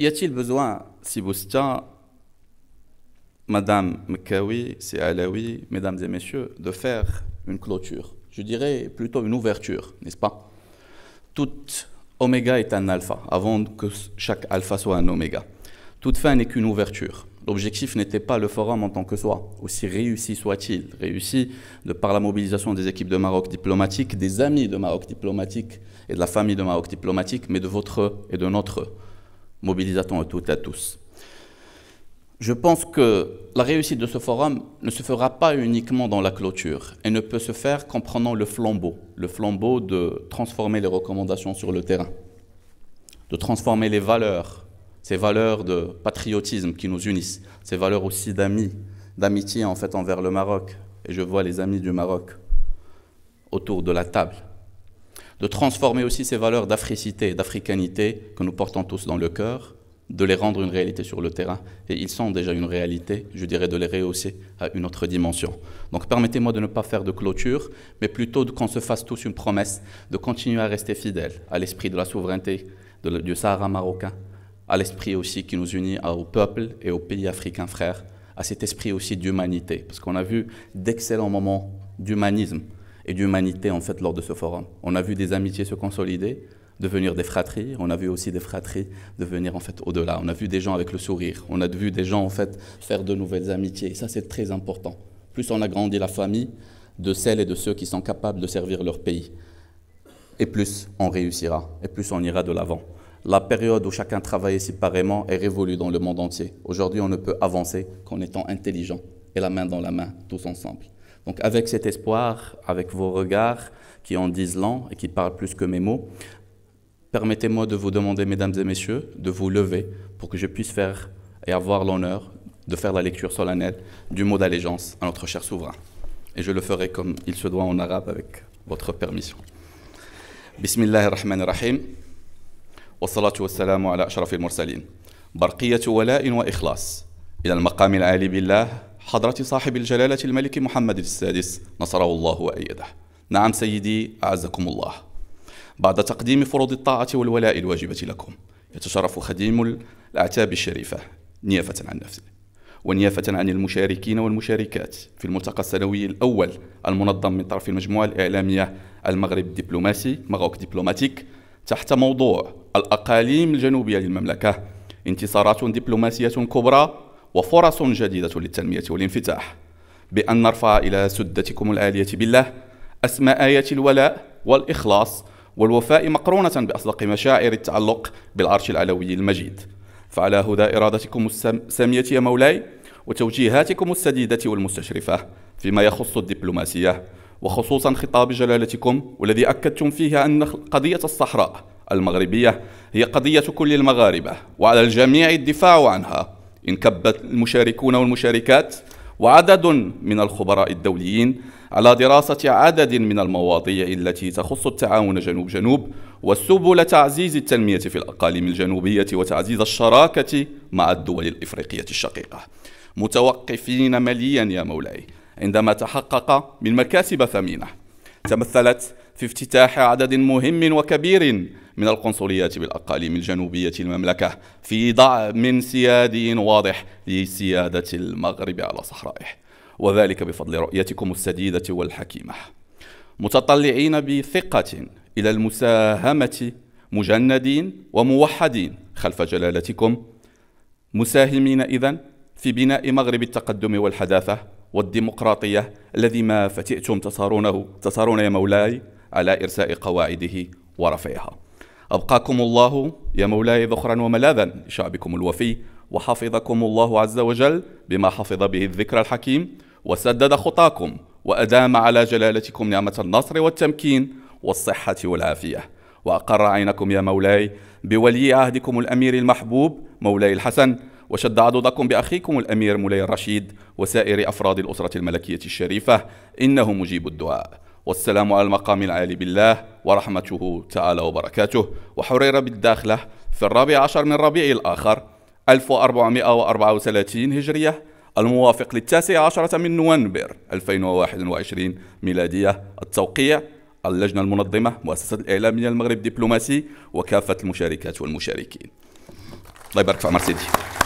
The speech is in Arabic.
Y a-t-il besoin, si vous tient Madame Mkawi, Si Mesdames et Messieurs, de faire une clôture Je dirais plutôt une ouverture, n'est-ce pas Tout oméga est un alpha, avant que chaque alpha soit un oméga. Toute fin n'est qu'une ouverture. L'objectif n'était pas le forum en tant que soi, aussi réussi soit-il, réussi de par la mobilisation des équipes de Maroc diplomatique, des amis de Maroc diplomatique et de la famille de Maroc diplomatique, mais de votre et de notre mobilisation à toutes et à tous. Je pense que la réussite de ce forum ne se fera pas uniquement dans la clôture et ne peut se faire qu'en prenant le flambeau, le flambeau de transformer les recommandations sur le terrain, de transformer les valeurs, ces valeurs de patriotisme qui nous unissent, ces valeurs aussi d'amis, d'amitié en fait envers le Maroc. Et je vois les amis du Maroc autour de la table de transformer aussi ces valeurs d'africité d'africanité que nous portons tous dans le cœur, de les rendre une réalité sur le terrain. Et ils sont déjà une réalité, je dirais de les rehausser à une autre dimension. Donc permettez-moi de ne pas faire de clôture, mais plutôt qu'on se fasse tous une promesse de continuer à rester fidèles à l'esprit de la souveraineté du Sahara marocain, à l'esprit aussi qui nous unit au peuple et aux pays africains frères, à cet esprit aussi d'humanité, parce qu'on a vu d'excellents moments d'humanisme et d'humanité en fait lors de ce forum. On a vu des amitiés se consolider, devenir des fratries. On a vu aussi des fratries devenir en fait au-delà. On a vu des gens avec le sourire. On a vu des gens en fait faire de nouvelles amitiés. Et ça c'est très important. Plus on agrandit la famille de celles et de ceux qui sont capables de servir leur pays, et plus on réussira, et plus on ira de l'avant. La période où chacun travaillait séparément est révolue dans le monde entier. Aujourd'hui, on ne peut avancer qu'en étant intelligent et la main dans la main, tous ensemble. Donc avec cet espoir, avec vos regards qui en disent lent et qui parlent plus que mes mots, permettez-moi de vous demander, mesdames et messieurs, de vous lever pour que je puisse faire et avoir l'honneur de faire la lecture solennelle du mot d'allégeance à notre cher souverain. Et je le ferai comme il se doit en arabe avec votre permission. Bismillah ar-Rahman ar-Rahim. mursalin. mursalin. wa wa ikhlas. Ila al al al billah. حضرة صاحب الجلالة الملك محمد السادس نصره الله وأيده نعم سيدي أعزكم الله بعد تقديم فروض الطاعة والولاء الواجبة لكم يتشرف خديم الأعتاب الشريفة نيافة عن نفسه ونيافة عن المشاركين والمشاركات في الملتقى السنوي الأول المنظم من طرف المجموعة الإعلامية المغرب الدبلوماسي مغوك دبلوماتيك تحت موضوع الأقاليم الجنوبية للمملكة انتصارات دبلوماسية كبرى وفرص جديدة للتنمية والانفتاح بأن نرفع إلى سدتكم العالية بالله أسماء آيات الولاء والإخلاص والوفاء مقرونة بأصدق مشاعر التعلق بالعرش العلوي المجيد فعلى هدى إرادتكم السامية يا مولاي وتوجيهاتكم السديدة والمستشرفة فيما يخص الدبلوماسية وخصوصا خطاب جلالتكم والذي أكدتم فيه أن قضية الصحراء المغربية هي قضية كل المغاربة وعلى الجميع الدفاع عنها انكب المشاركون والمشاركات وعدد من الخبراء الدوليين على دراسة عدد من المواضيع التي تخص التعاون جنوب جنوب والسبل تعزيز التنمية في الأقاليم الجنوبية وتعزيز الشراكة مع الدول الإفريقية الشقيقة متوقفين مليا يا مولاي عندما تحقق من مكاسب ثمينة تمثلت في افتتاح عدد مهم وكبير من القنصليات بالأقاليم الجنوبية المملكة في دعم سيادي واضح لسيادة المغرب على صحرائه وذلك بفضل رؤيتكم السديدة والحكيمة متطلعين بثقة إلى المساهمة مجندين وموحدين خلف جلالتكم مساهمين إذن في بناء مغرب التقدم والحداثة والديمقراطية الذي ما فتئتم تصارونه تصارون يا مولاي على إرساء قواعده ورفعها أبقاكم الله يا مولاي ذخرا وملاذا لشعبكم الوفي وحفظكم الله عز وجل بما حفظ به الذكر الحكيم وسدد خطاكم وأدام على جلالتكم نعمة النصر والتمكين والصحة والعافية وأقر عينكم يا مولاي بولي عهدكم الأمير المحبوب مولاي الحسن وشد عضدكم بأخيكم الأمير مولاي الرشيد وسائر أفراد الأسرة الملكية الشريفة إنه مجيب الدعاء والسلام على المقام العالي بالله ورحمته تعالى وبركاته وحرير بالداخلة في الرابع عشر من ربيع الآخر 1434 هجرية الموافق للتاسع عشرة من نوفمبر 2021 ميلادية التوقيع اللجنة المنظمة مؤسسة من المغرب دبلوماسي وكافة المشاركات والمشاركين الله يبارك في عمر سيدي